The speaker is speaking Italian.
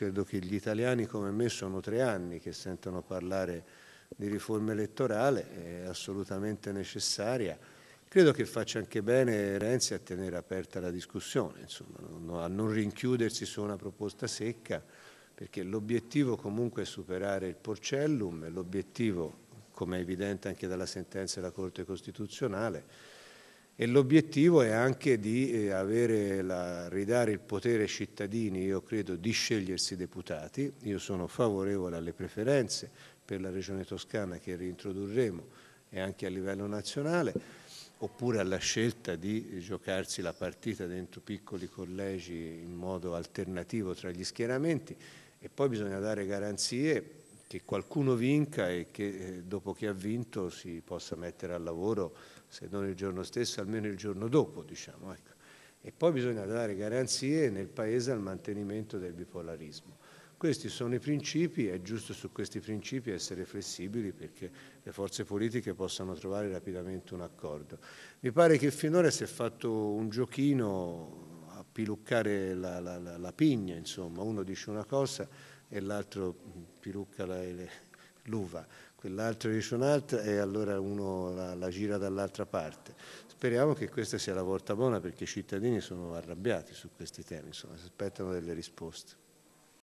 credo che gli italiani come me sono tre anni che sentono parlare di riforma elettorale, è assolutamente necessaria. Credo che faccia anche bene Renzi a tenere aperta la discussione, insomma, a non rinchiudersi su una proposta secca, perché l'obiettivo comunque è superare il porcellum, l'obiettivo, come è evidente anche dalla sentenza della Corte Costituzionale, e l'obiettivo è anche di eh, la, ridare il potere ai cittadini, io credo, di scegliersi deputati. Io sono favorevole alle preferenze per la Regione Toscana che reintrodurremo e anche a livello nazionale, oppure alla scelta di giocarsi la partita dentro piccoli collegi in modo alternativo tra gli schieramenti e poi bisogna dare garanzie che qualcuno vinca e che eh, dopo che ha vinto si possa mettere al lavoro, se non il giorno stesso, almeno il giorno dopo. Diciamo, ecco. E poi bisogna dare garanzie nel Paese al mantenimento del bipolarismo. Questi sono i principi, è giusto su questi principi essere flessibili perché le forze politiche possano trovare rapidamente un accordo. Mi pare che finora si è fatto un giochino a piluccare la, la, la, la pigna, insomma, uno dice una cosa, e l'altro pirucca l'uva, quell'altro dice un'altra e allora uno la, la gira dall'altra parte. Speriamo che questa sia la volta buona perché i cittadini sono arrabbiati su questi temi, insomma, si aspettano delle risposte.